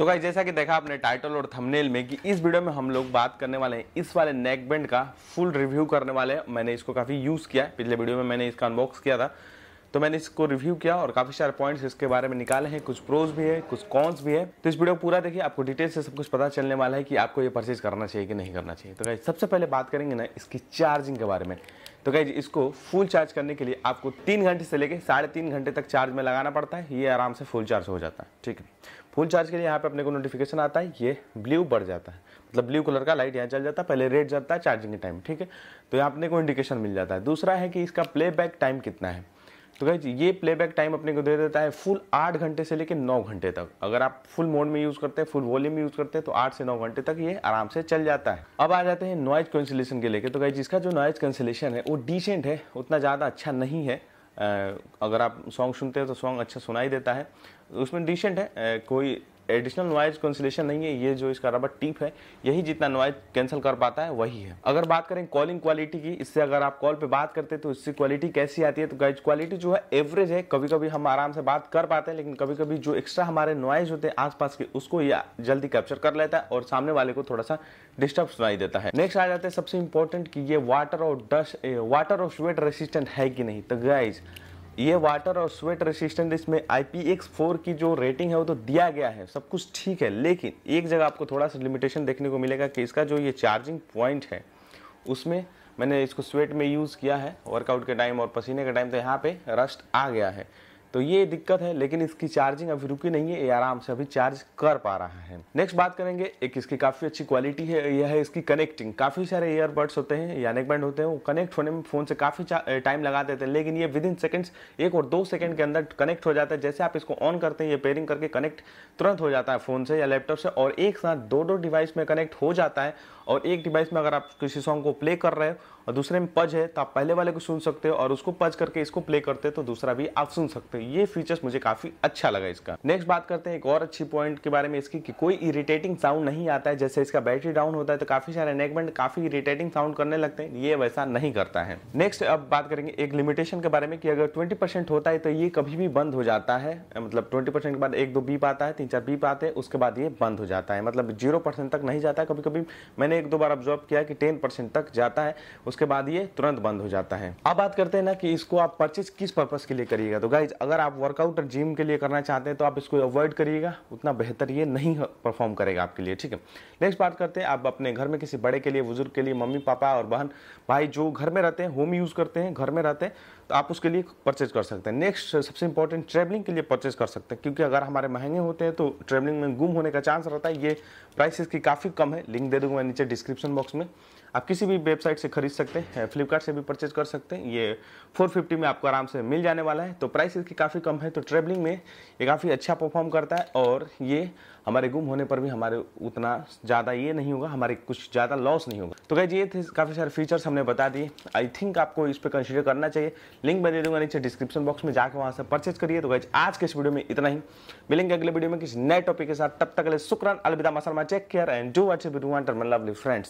तो भाई जैसा कि देखा आपने टाइटल और थंबनेल में कि इस वीडियो में हम लोग बात करने वाले हैं इस वाले नेक बैंड का फुल रिव्यू करने वाले हैं मैंने इसको काफ़ी यूज़ किया पिछले वीडियो में मैंने इसका अनबॉक्स किया था तो मैंने इसको रिव्यू किया और काफ़ी सारे पॉइंट्स इसके बारे में निकाले हैं कुछ प्रोज भी है कुछ कॉन्स भी है तो इस वीडियो को पूरा देखिए आपको डिटेल से सब कुछ पता चलने वाला है कि आपको ये परचेज करना चाहिए कि नहीं करना चाहिए तो भाई सबसे पहले बात करेंगे ना इसकी चार्जिंग के बारे में तो गाइज इसको फुल चार्ज करने के लिए आपको तीन घंटे से लेकर साढ़े तीन घंटे तक चार्ज में लगाना पड़ता है ये आराम से फुल चार्ज हो जाता है ठीक है फुल चार्ज के लिए यहाँ पे अपने को नोटिफिकेशन आता है ये ब्लू बढ़ जाता है मतलब ब्लू कलर का लाइट यहाँ चल जाता है पहले रेड जाता है चार्जिंग के टाइम ठीक है तो यहाँ अपने को इंडिकेशन मिल जाता है दूसरा है कि इसका प्लेबैक टाइम कितना है तो भाई ये प्लेबैक टाइम अपने को दे देता है फुल आठ घंटे से लेकर नौ घंटे तक अगर आप फुल मोड में यूज़ करते हैं फुल वॉल्यूम में यूज़ करते हैं तो आठ से नौ घंटे तक ये आराम से चल जाता है अब आ जाते हैं नॉइज कैंसिलेशन के लेके तो भाई जिसका जो नॉइज कैंसिलेशन है वो डिसेंट है उतना ज़्यादा अच्छा नहीं है अगर आप सॉन्ग सुनते हैं तो सॉन्ग अच्छा सुनाई देता है उसमें डिसेंट है कोई एडिशनल नॉइज कैंसिलेशन नहीं है ये जो इसका रबर टीप है यही जितना नॉइज कैंसिल कर पाता है वही है अगर बात करें कॉलिंग क्वालिटी की इससे अगर आप कॉल पे बात करते तो इससे क्वालिटी कैसी आती है तो गाइज क्वालिटी जो है एवरेज है कभी कभी हम आराम से बात कर पाते हैं लेकिन कभी कभी जो एक्स्ट्रा हमारे नॉइज होते हैं पास के उसको ये जल्दी कैप्चर कर लेता है और सामने वाले को थोड़ा सा डिस्टर्ब सुनाई देता है नेक्स्ट आ जाते हैं सबसे इंपॉर्टेंट कि ये वाटर और डस्ट वाटर और स्वेट रेसिस्टेंट है कि नहीं तो गाइज ये वाटर और स्वेट रेसिस्टेंट इसमें आई पी की जो रेटिंग है वो तो दिया गया है सब कुछ ठीक है लेकिन एक जगह आपको थोड़ा सा लिमिटेशन देखने को मिलेगा कि इसका जो ये चार्जिंग पॉइंट है उसमें मैंने इसको स्वेट में यूज़ किया है वर्कआउट के टाइम और पसीने के टाइम तो यहाँ पे रस्ट आ गया है तो ये दिक्कत है लेकिन इसकी चार्जिंग अभी रुकी नहीं है ये आराम से अभी चार्ज कर पा रहा है नेक्स्ट बात करेंगे एक इसकी काफ़ी अच्छी क्वालिटी है यह है इसकी कनेक्टिंग काफ़ी सारे ईयरबड्स होते हैं या नेकबैंड होते हैं वो कनेक्ट होने में फ़ोन से काफ़ी टाइम लगा देते हैं लेकिन ये विद इन सेकेंड्स एक और दो सेकेंड के अंदर कनेक्ट हो जाता है जैसे आप इसको ऑन करते हैं ये पेयरिंग करके कनेक्ट तुरंत हो जाता है फ़ोन से या लैपटॉप से और एक साथ दो दो डिवाइस में कनेक्ट हो जाता है और एक डिवाइस में अगर आप किसी सॉन्ग को प्ले कर रहे हो और दूसरे में पज है तो आप पहले वाले को सुन सकते हो और उसको पज करके इसको प्ले करते हो तो दूसरा भी आप सुन सकते हो तो ये फीचर्स मुझे काफ़ी अच्छा लगा इसका नेक्स्ट बात करते हैं एक और अच्छी पॉइंट के बारे में इसकी कि कोई इरिटेटिंग साउंड नहीं आता है जैसे इसका बैटरी डाउन होता है तो काफ़ी सारे नेकबैंड काफ़ी इरिटेटिंग साउंड करने लगते हैं ये वैसा नहीं करता है नेक्स्ट अब बात करेंगे एक लिमिटेशन के बारे में कि अगर ट्वेंटी होता है तो ये कभी भी बंद हो जाता है मतलब ट्वेंटी के बाद एक दो बीप आता है तीन चार बीप आते हैं उसके बाद ये बंद हो जाता है मतलब जीरो तक नहीं जाता कभी कभी मैंने एक दो बार ऑब्जर्व किया कि टेन तक जाता है उसके बाद ये तुरंत बंद हो जाता है अब बात करते हैं ना कि इसको आप परचेज किस पर्पज के लिए करिएगा तो गाइज अगर आप वर्कआउट और जिम के लिए करना चाहते हैं तो आप इसको अवॉइड करिएगा उतना बेहतर ये नहीं परफॉर्म करेगा आपके लिए ठीक है नेक्स्ट बात करते हैं आप अपने घर में किसी बड़े के लिए बुजुर्ग के लिए मम्मी पापा और बहन भाई जो घर में रहते हैं होम यूज़ करते हैं घर में रहते हैं तो आप उसके लिए परचेज कर सकते हैं नेक्स्ट सबसे इंपॉर्टेंट ट्रेवलिंग के लिए परचेज कर सकते हैं क्योंकि अगर हमारे महंगे होते हैं तो ट्रेवलिंग में गुम होने का चांस रहता है ये प्राइस इसकी काफ़ी कम है लिंक दे दूंगा मैं नीचे डिस्क्रिप्शन बॉक्स में आप किसी भी वेबसाइट से खरीद सकते हैं फ्लिपकार्ट से भी परचेज कर सकते हैं ये फोर में आपको आराम से मिल जाने वाला है तो प्राइस इसकी काफ़ी कम है तो ट्रेवलिंग में ये काफ़ी अच्छा परफॉर्म करता है और ये हमारे गुम होने पर भी हमारे उतना ज़्यादा ये नहीं होगा हमारे कुछ ज़्यादा लॉस नहीं होगा तो गाइज ये थे काफ़ी सारे फीचर्स हमने बता दिए आई थिंक आपको इस पर कंसिडर करना चाहिए लिंक मैं दे दूंगा नीचे डिस्क्रिप्शन बॉक्स में जाकर वहाँ से परचेज करिए तो गाइज आज के इस वीडियो में इतना ही मिलेंगे अगले वीडियो में किसी नए टॉपिक के साथ तब तक अगले शुक्रान अलविदा मसाला check care and do watch टर्मल लवली फ्रेंड्स